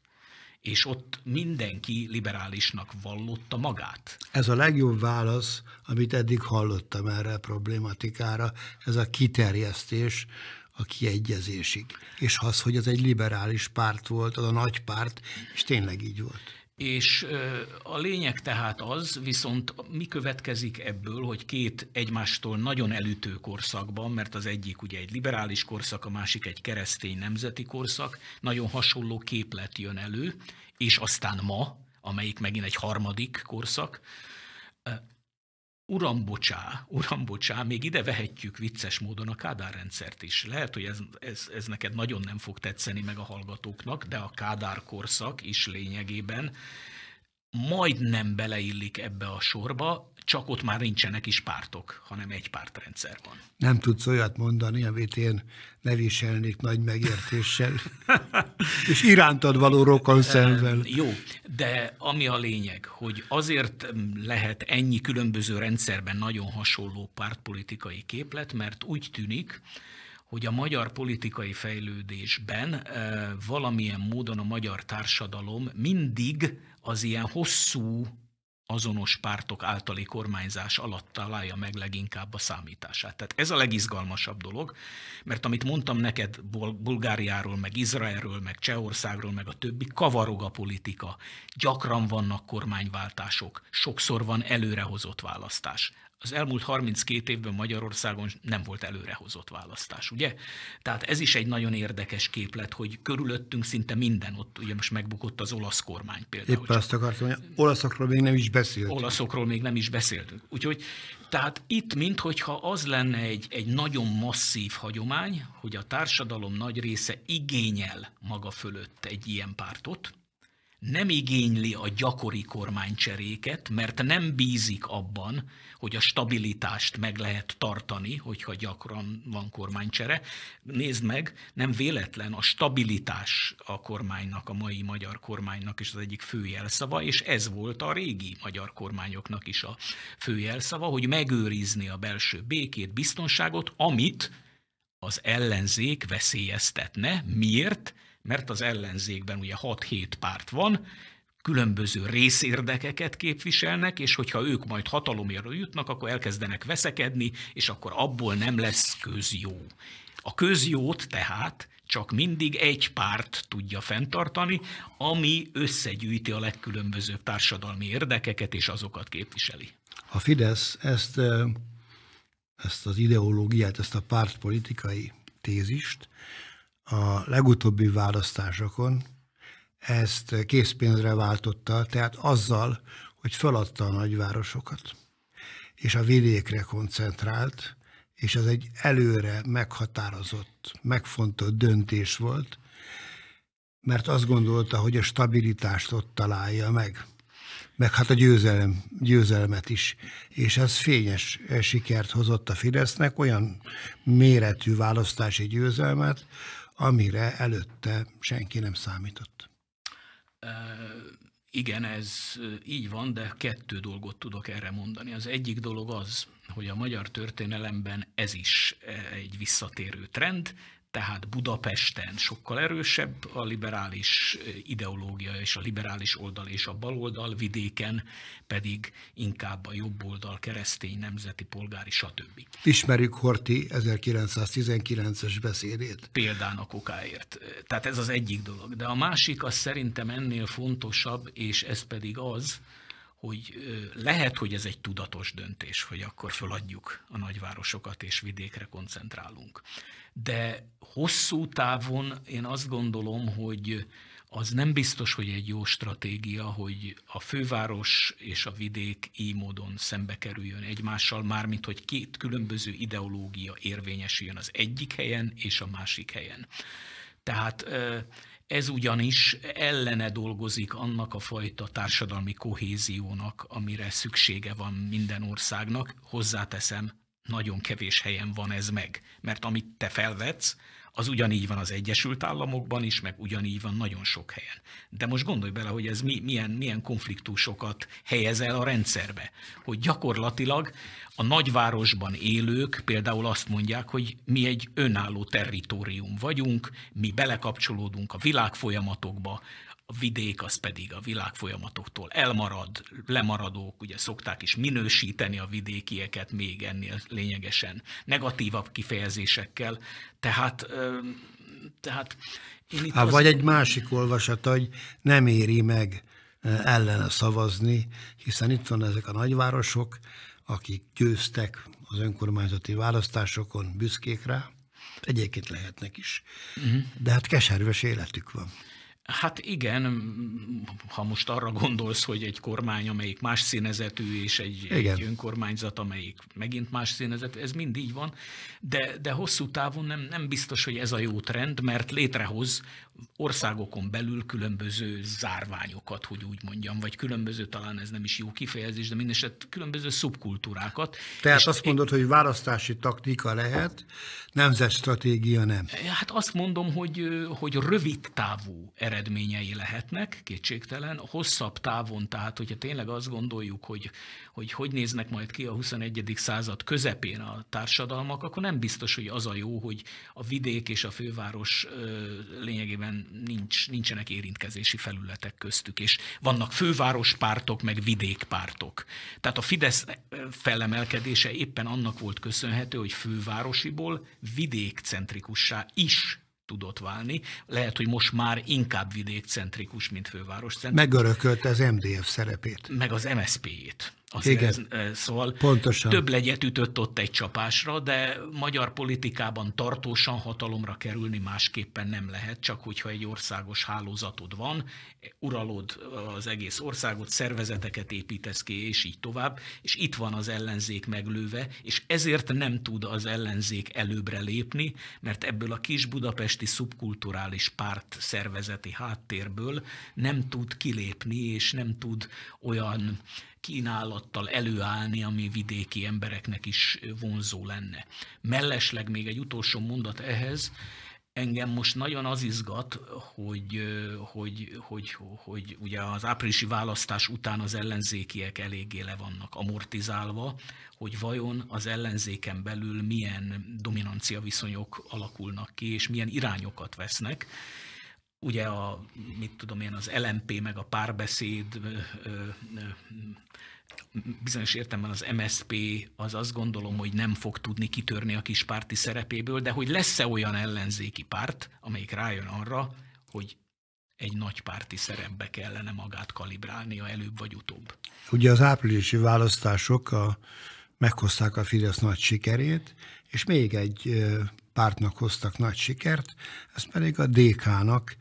és ott mindenki liberálisnak vallotta magát. Ez a legjobb válasz, amit eddig hallottam erre a problématikára, ez a kiterjesztés a kiegyezésig. És az, hogy ez egy liberális párt volt, az a nagy párt, és tényleg így volt. És a lényeg tehát az, viszont mi következik ebből, hogy két egymástól nagyon elütő korszakban, mert az egyik ugye egy liberális korszak, a másik egy keresztény nemzeti korszak, nagyon hasonló képlet jön elő, és aztán ma, amelyik megint egy harmadik korszak, Uram, bocsá, uram, bocsá, még ide vehetjük vicces módon a kádárrendszert is. Lehet, hogy ez, ez, ez neked nagyon nem fog tetszeni meg a hallgatóknak, de a Kádár korszak is lényegében majdnem beleillik ebbe a sorba, csak ott már nincsenek is pártok, hanem egy pártrendszer van. Nem tudsz olyat mondani, amit én ne viselnék nagy megértéssel, és irántad való rokon szemben. Jó, de ami a lényeg, hogy azért lehet ennyi különböző rendszerben nagyon hasonló pártpolitikai képlet, mert úgy tűnik, hogy a magyar politikai fejlődésben eh, valamilyen módon a magyar társadalom mindig az ilyen hosszú azonos pártok általi kormányzás alatt találja meg leginkább a számítását. Tehát ez a legizgalmasabb dolog, mert amit mondtam neked Bulgáriáról, meg Izraelről, meg Csehországról, meg a többi, kavarog a politika. Gyakran vannak kormányváltások, sokszor van előrehozott választás az elmúlt 32 évben Magyarországon nem volt előrehozott választás, ugye? Tehát ez is egy nagyon érdekes képlet, hogy körülöttünk szinte minden ott, ugye most megbukott az olasz kormány például. Éppen azt akartam, hogy olaszokról még nem is beszéltünk. Olaszokról még nem is beszéltünk. Úgyhogy tehát itt, minthogyha az lenne egy, egy nagyon masszív hagyomány, hogy a társadalom nagy része igényel maga fölött egy ilyen pártot, nem igényli a gyakori kormánycseréket, mert nem bízik abban, hogy a stabilitást meg lehet tartani, hogyha gyakran van kormánycsere. Nézd meg, nem véletlen a stabilitás a kormánynak, a mai magyar kormánynak is az egyik fő jelszava, és ez volt a régi magyar kormányoknak is a fő jelszava, hogy megőrizni a belső békét, biztonságot, amit az ellenzék veszélyeztetne. Miért? mert az ellenzékben ugye 6-7 párt van, különböző részérdekeket képviselnek, és hogyha ők majd hatalomjára jutnak, akkor elkezdenek veszekedni, és akkor abból nem lesz közjó. A közjót tehát csak mindig egy párt tudja fenntartani, ami összegyűjti a legkülönbözőbb társadalmi érdekeket, és azokat képviseli. A Fidesz ezt, ezt az ideológiát, ezt a pártpolitikai tézist a legutóbbi választásokon ezt készpénzre váltotta, tehát azzal, hogy feladta a nagyvárosokat, és a vidékre koncentrált, és ez egy előre meghatározott, megfontolt döntés volt, mert azt gondolta, hogy a stabilitást ott találja meg, meg hát a győzelem, győzelmet is. És ez fényes sikert hozott a Fidesznek, olyan méretű választási győzelmet, amire előtte senki nem számított. Igen, ez így van, de kettő dolgot tudok erre mondani. Az egyik dolog az, hogy a magyar történelemben ez is e, egy visszatérő trend, tehát Budapesten sokkal erősebb a liberális ideológia és a liberális oldal és a baloldal, vidéken pedig inkább a jobb oldal, keresztény, nemzeti, polgári, stb. Ismerjük Horti 1919-es beszédét. Példának okáért. Tehát ez az egyik dolog. De a másik az szerintem ennél fontosabb, és ez pedig az, hogy lehet, hogy ez egy tudatos döntés, hogy akkor föladjuk a nagyvárosokat és vidékre koncentrálunk de hosszú távon én azt gondolom, hogy az nem biztos, hogy egy jó stratégia, hogy a főváros és a vidék így módon szembe kerüljön egymással, mármint hogy két különböző ideológia érvényesüljön az egyik helyen és a másik helyen. Tehát ez ugyanis ellene dolgozik annak a fajta társadalmi kohéziónak, amire szüksége van minden országnak. Hozzáteszem, nagyon kevés helyen van ez meg. Mert amit te felvetsz, az ugyanígy van az Egyesült Államokban is, meg ugyanígy van nagyon sok helyen. De most gondolj bele, hogy ez mi, milyen, milyen konfliktusokat helyez el a rendszerbe. Hogy gyakorlatilag a nagyvárosban élők például azt mondják, hogy mi egy önálló territórium vagyunk, mi belekapcsolódunk a világ folyamatokba, a vidék az pedig a világfolyamatoktól elmarad, lemaradók, ugye szokták is minősíteni a vidékieket még ennél lényegesen negatívabb kifejezésekkel, tehát, tehát én itt Há, az... Vagy egy másik olvasat, hogy nem éri meg ellene szavazni, hiszen itt van ezek a nagyvárosok, akik győztek az önkormányzati választásokon, büszkék rá, egyébként lehetnek is, uh-huh. de hát keserves életük van. Hát igen, ha most arra gondolsz, hogy egy kormány, amelyik más színezetű, és egy, egy önkormányzat, amelyik megint más színezetű, ez mind így van, de, de hosszú távon nem, nem biztos, hogy ez a jó trend, mert létrehoz országokon belül különböző zárványokat, hogy úgy mondjam, vagy különböző, talán ez nem is jó kifejezés, de mindeset különböző szubkultúrákat. Tehát és azt én... mondod, hogy választási taktika lehet, nemzetstratégia nem. Hát azt mondom, hogy, hogy rövid távú eredményei lehetnek, kétségtelen, hosszabb távon, tehát hogyha tényleg azt gondoljuk, hogy hogy, hogy néznek majd ki a 21. század közepén a társadalmak, akkor nem biztos, hogy az a jó, hogy a vidék és a főváros lényegében egyszerűen nincs, nincsenek érintkezési felületek köztük, és vannak fővárospártok, meg vidékpártok. Tehát a Fidesz felemelkedése éppen annak volt köszönhető, hogy fővárosiból vidékcentrikussá is tudott válni. Lehet, hogy most már inkább vidékcentrikus, mint fővároscentrikus. Megörökölt az MDF szerepét. Meg az MSZP-jét az Igen, ez, szóval Pontosan. Több legyet ütött ott egy csapásra, de magyar politikában tartósan hatalomra kerülni másképpen nem lehet, csak hogyha egy országos hálózatod van, uralod az egész országot, szervezeteket építesz ki, és így tovább, és itt van az ellenzék meglőve, és ezért nem tud az ellenzék előbbre lépni, mert ebből a kis budapesti szubkulturális párt szervezeti háttérből nem tud kilépni, és nem tud olyan kínálattal előállni, ami vidéki embereknek is vonzó lenne. Mellesleg még egy utolsó mondat ehhez, Engem most nagyon az izgat, hogy, hogy, hogy, hogy ugye az áprilisi választás után az ellenzékiek eléggé le vannak amortizálva, hogy vajon az ellenzéken belül milyen dominancia viszonyok alakulnak ki, és milyen irányokat vesznek ugye a, mit tudom én, az LMP meg a párbeszéd, bizonyos értelemben az MSP az azt gondolom, hogy nem fog tudni kitörni a párti szerepéből, de hogy lesz-e olyan ellenzéki párt, amelyik rájön arra, hogy egy nagy párti szerepbe kellene magát kalibrálnia előbb vagy utóbb. Ugye az áprilisi választások a, meghozták a Fidesz nagy sikerét, és még egy pártnak hoztak nagy sikert, ez pedig a DK-nak,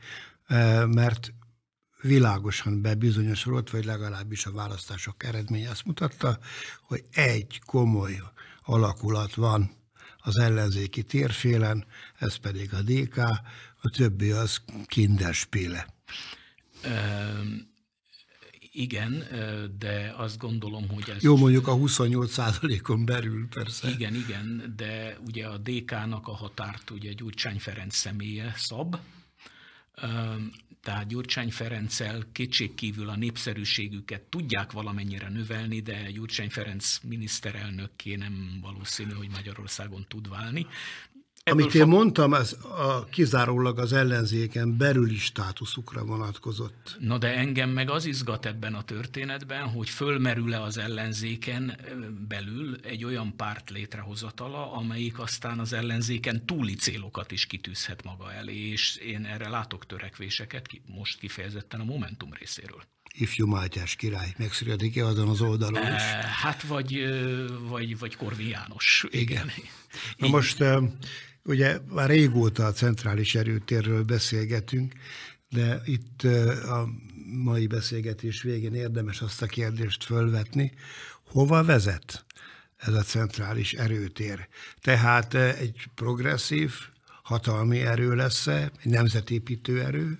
eh, mert világosan bebizonyosodott, vagy legalábbis a választások eredménye azt mutatta, hogy egy komoly alakulat van az ellenzéki térfélen, ez pedig a DK, a többi az kinderspéle. Igen, de azt gondolom, hogy ez... Jó, mondjuk a 28%-on belül, persze. Igen, igen, de ugye a DK-nak a határt ugye Gyurcsány Ferenc személye szab, tehát Gyurcsány Ferenccel kétségkívül a népszerűségüket tudják valamennyire növelni, de Gyurcsány Ferenc miniszterelnökké nem valószínű, hogy Magyarországon tud válni. Ebből Amit én fog... mondtam, ez a, kizárólag az ellenzéken belüli státuszukra vonatkozott. Na de engem meg az izgat ebben a történetben, hogy fölmerül-e az ellenzéken belül egy olyan párt létrehozatala, amelyik aztán az ellenzéken túli célokat is kitűzhet maga elé, és én erre látok törekvéseket, most kifejezetten a Momentum részéről ifjú Mátyás király megszületik-e azon az oldalon is? Hát vagy, vagy, vagy Korvi János. Igen. igen. Na most Ugye már régóta a centrális erőtérről beszélgetünk, de itt a mai beszélgetés végén érdemes azt a kérdést fölvetni, hova vezet ez a centrális erőtér. Tehát egy progresszív, hatalmi erő lesz-e, egy nemzetépítő erő,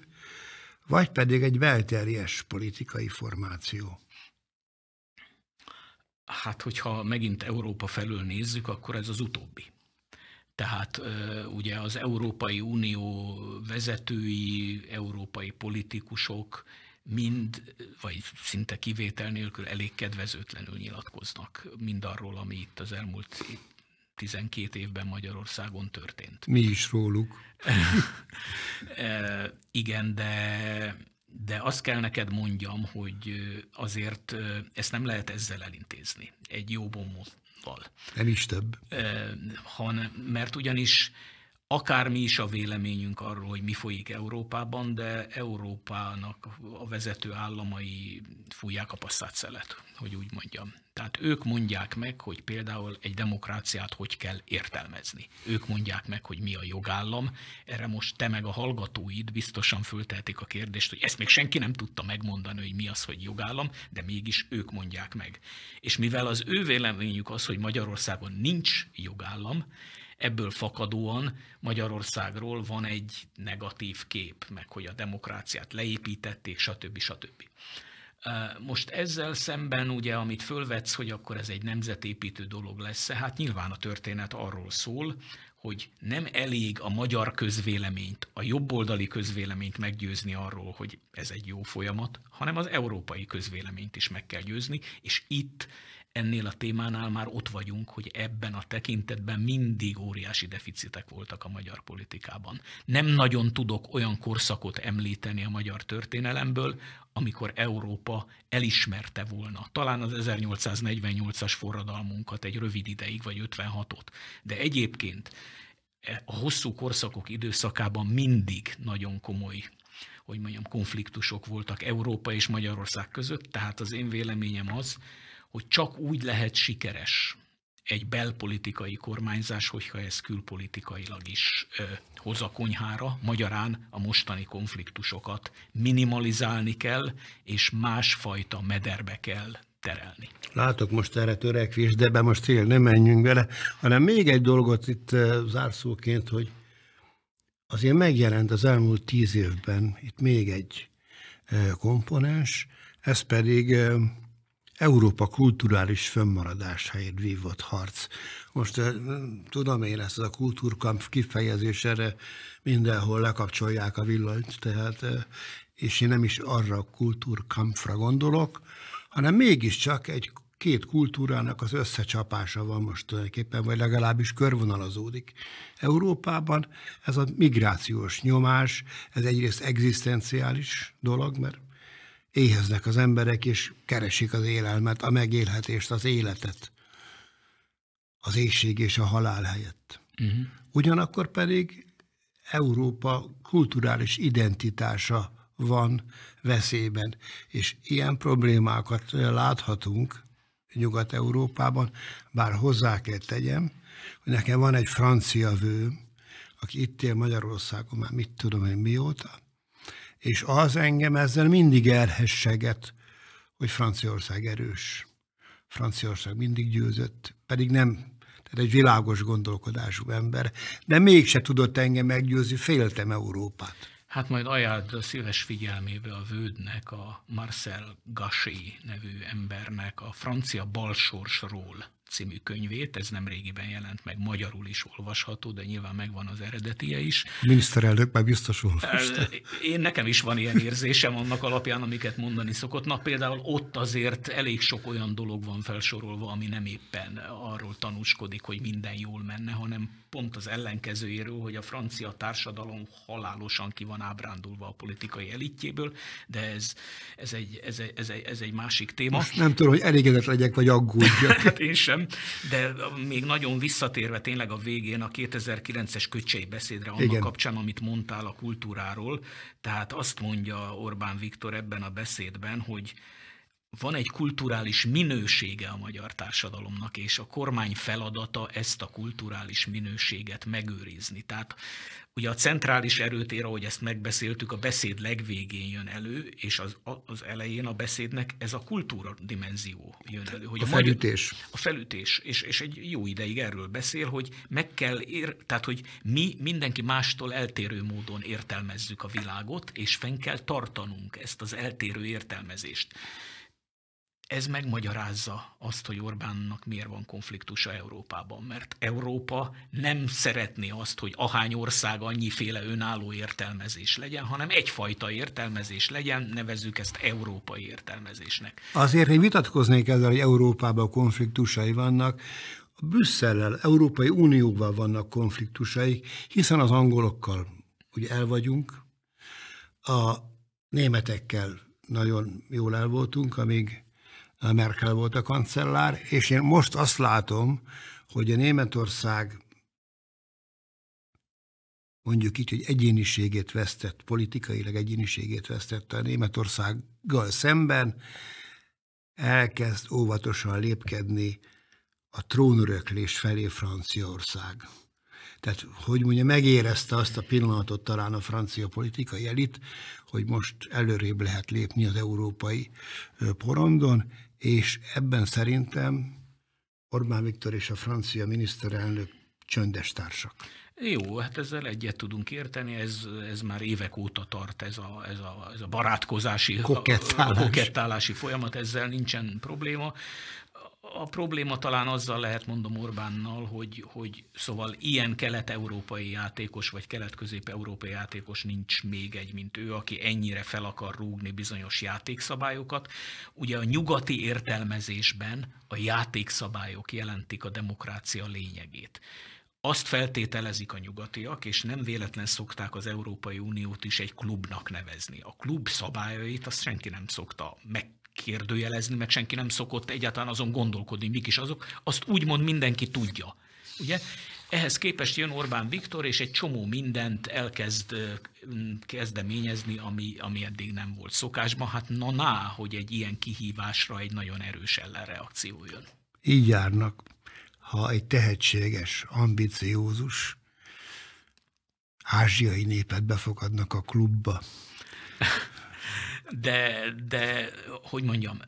vagy pedig egy belterjes politikai formáció? Hát, hogyha megint Európa felől nézzük, akkor ez az utóbbi. Tehát ugye az Európai Unió vezetői, európai politikusok mind, vagy szinte kivétel nélkül elég kedvezőtlenül nyilatkoznak mindarról, ami itt az elmúlt 12 évben Magyarországon történt. Mi is róluk. Igen, de, de azt kell neked mondjam, hogy azért ezt nem lehet ezzel elintézni. Egy jó bombot hónappal. Nem is több. E, mert ugyanis akármi is a véleményünk arról, hogy mi folyik Európában, de Európának a vezető államai fújják a passzát szelet, hogy úgy mondjam. Tehát ők mondják meg, hogy például egy demokráciát hogy kell értelmezni. Ők mondják meg, hogy mi a jogállam. Erre most te meg a hallgatóid biztosan föltehetik a kérdést, hogy ezt még senki nem tudta megmondani, hogy mi az, hogy jogállam, de mégis ők mondják meg. És mivel az ő véleményük az, hogy Magyarországon nincs jogállam, ebből fakadóan Magyarországról van egy negatív kép, meg hogy a demokráciát leépítették, stb. stb. Most ezzel szemben ugye, amit fölvetsz, hogy akkor ez egy nemzetépítő dolog lesz, hát nyilván a történet arról szól, hogy nem elég a magyar közvéleményt, a jobboldali közvéleményt meggyőzni arról, hogy ez egy jó folyamat, hanem az európai közvéleményt is meg kell győzni, és itt ennél a témánál már ott vagyunk, hogy ebben a tekintetben mindig óriási deficitek voltak a magyar politikában. Nem nagyon tudok olyan korszakot említeni a magyar történelemből, amikor Európa elismerte volna talán az 1848-as forradalmunkat egy rövid ideig, vagy 56-ot. De egyébként a hosszú korszakok időszakában mindig nagyon komoly hogy mondjam, konfliktusok voltak Európa és Magyarország között, tehát az én véleményem az, hogy csak úgy lehet sikeres egy belpolitikai kormányzás, hogyha ez külpolitikailag is ö, hoz a konyhára, magyarán a mostani konfliktusokat minimalizálni kell, és másfajta mederbe kell terelni. Látok most erre törekvés, de be most tényleg nem menjünk bele, hanem még egy dolgot itt zárszóként, hogy azért megjelent az elmúlt tíz évben itt még egy komponens, ez pedig Európa kulturális fönnmaradásáért vívott harc. Most eh, tudom én ezt a kultúrkamp kifejezés erre mindenhol lekapcsolják a villanyt, tehát, eh, és én nem is arra a kultúrkampfra gondolok, hanem mégiscsak egy két kultúrának az összecsapása van most tulajdonképpen, eh, vagy legalábbis körvonalazódik. Európában ez a migrációs nyomás, ez egyrészt egzisztenciális dolog, mert éheznek az emberek, és keresik az élelmet, a megélhetést, az életet, az éjség és a halál helyett. Uh-huh. Ugyanakkor pedig Európa kulturális identitása van veszélyben, és ilyen problémákat láthatunk Nyugat-Európában, bár hozzá kell tegyem, hogy nekem van egy francia vőm, aki itt él Magyarországon már mit tudom én mióta, és az engem ezzel mindig elhesseget, hogy Franciaország erős. Franciaország mindig győzött, pedig nem, tehát egy világos gondolkodású ember, de mégse tudott engem meggyőzni, féltem Európát. Hát majd ajánlod a szíves figyelmébe a vődnek, a Marcel Gassé nevű embernek a francia balsorsról című könyvét, ez nem régiben jelent meg, magyarul is olvasható, de nyilván megvan az eredetie is. A miniszterelnök már biztos olvasta. Én nekem is van ilyen érzésem annak alapján, amiket mondani szokott. Na például ott azért elég sok olyan dolog van felsorolva, ami nem éppen arról tanúskodik, hogy minden jól menne, hanem pont az ellenkezőjéről, hogy a francia társadalom halálosan ki van ábrándulva a politikai elitjéből, de ez, ez, egy, ez, egy, ez, egy, ez egy másik téma. Most nem tudom, hogy elégedett legyek, vagy aggódjak. Hát én sem, de még nagyon visszatérve tényleg a végén a 2009-es köcsei beszédre annak Igen. kapcsán, amit mondtál a kultúráról, tehát azt mondja Orbán Viktor ebben a beszédben, hogy van egy kulturális minősége a magyar társadalomnak, és a kormány feladata ezt a kulturális minőséget megőrizni. Tehát ugye a centrális erőtér, ahogy ezt megbeszéltük, a beszéd legvégén jön elő, és az, az elején a beszédnek ez a kultúra dimenzió jön elő. Hogy a, a felütés. Magyar, a felütés, és, és egy jó ideig erről beszél, hogy meg kell ér, tehát hogy mi mindenki mástól eltérő módon értelmezzük a világot, és fenn kell tartanunk ezt az eltérő értelmezést ez megmagyarázza azt, hogy Orbánnak miért van konfliktusa Európában, mert Európa nem szeretné azt, hogy ahány ország annyiféle önálló értelmezés legyen, hanem egyfajta értelmezés legyen, nevezzük ezt európai értelmezésnek. Azért én vitatkoznék ezzel, hogy Európában konfliktusai vannak, a Brüsszellel, Európai Unióval vannak konfliktusai, hiszen az angolokkal ugye el vagyunk, a németekkel nagyon jól el voltunk, amíg Merkel volt a kancellár, és én most azt látom, hogy a Németország mondjuk így, hogy egyéniségét vesztett, politikailag egyéniségét vesztett a Németországgal szemben, elkezd óvatosan lépkedni a trónöröklés felé Franciaország. Tehát, hogy mondja, megérezte azt a pillanatot talán a francia politikai elit, hogy most előrébb lehet lépni az európai porondon, és ebben szerintem Orbán Viktor és a francia miniszterelnök csöndes társak. Jó, hát ezzel egyet tudunk érteni, ez, ez már évek óta tart, ez a, ez a, ez a barátkozási, kokettálási. A, a kokettálási folyamat, ezzel nincsen probléma a probléma talán azzal lehet mondom Orbánnal, hogy, hogy szóval ilyen kelet-európai játékos, vagy kelet-közép-európai játékos nincs még egy, mint ő, aki ennyire fel akar rúgni bizonyos játékszabályokat. Ugye a nyugati értelmezésben a játékszabályok jelentik a demokrácia lényegét. Azt feltételezik a nyugatiak, és nem véletlen szokták az Európai Uniót is egy klubnak nevezni. A klub szabályait azt senki nem szokta meg megkérdőjelezni, meg senki nem szokott egyáltalán azon gondolkodni, mik is azok, azt úgymond mindenki tudja. Ugye? Ehhez képest jön Orbán Viktor, és egy csomó mindent elkezd kezdeményezni, ami, ami eddig nem volt szokásban. Hát na, na hogy egy ilyen kihívásra egy nagyon erős ellenreakció jön. Így járnak, ha egy tehetséges, ambiciózus ázsiai népet befogadnak a klubba, de, de hogy mondjam,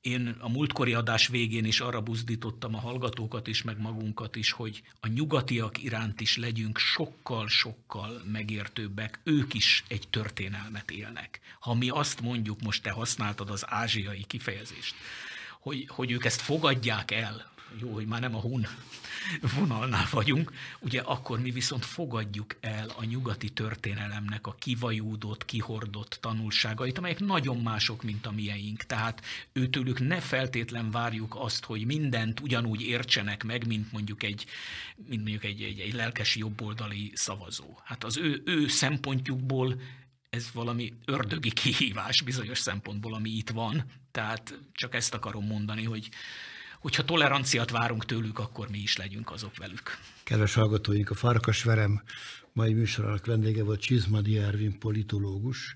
én a múltkori adás végén is arra buzdítottam a hallgatókat is, meg magunkat is, hogy a nyugatiak iránt is legyünk sokkal-sokkal megértőbbek, ők is egy történelmet élnek. Ha mi azt mondjuk, most te használtad az ázsiai kifejezést, hogy, hogy ők ezt fogadják el, jó, hogy már nem a hun vonalnál vagyunk, ugye akkor mi viszont fogadjuk el a nyugati történelemnek a kivajúdott, kihordott tanulságait, amelyek nagyon mások, mint a mieink. Tehát őtőlük ne feltétlen várjuk azt, hogy mindent ugyanúgy értsenek meg, mint mondjuk egy, mint mondjuk egy, egy, egy lelkes jobboldali szavazó. Hát az ő, ő szempontjukból ez valami ördögi kihívás bizonyos szempontból, ami itt van. Tehát csak ezt akarom mondani, hogy hogyha toleranciát várunk tőlük, akkor mi is legyünk azok velük. Kedves hallgatóink, a Farkasverem mai műsorának vendége volt Csizmadi Ervin politológus,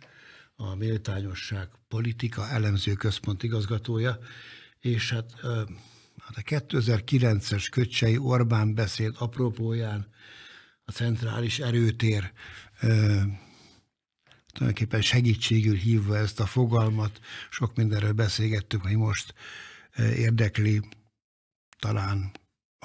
a Méltányosság Politika Elemző Központ igazgatója, és hát, hát a 2009-es Köcsei Orbán beszéd apropóján a centrális erőtér tulajdonképpen segítségül hívva ezt a fogalmat, sok mindenről beszélgettük, hogy most érdekli talán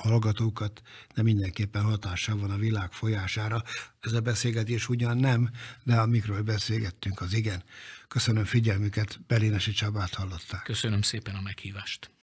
hallgatókat, de mindenképpen hatással van a világ folyására. Ez a beszélgetés ugyan nem, de amikről beszélgettünk, az igen. Köszönöm figyelmüket, Belénesi Csabát hallották. Köszönöm szépen a meghívást.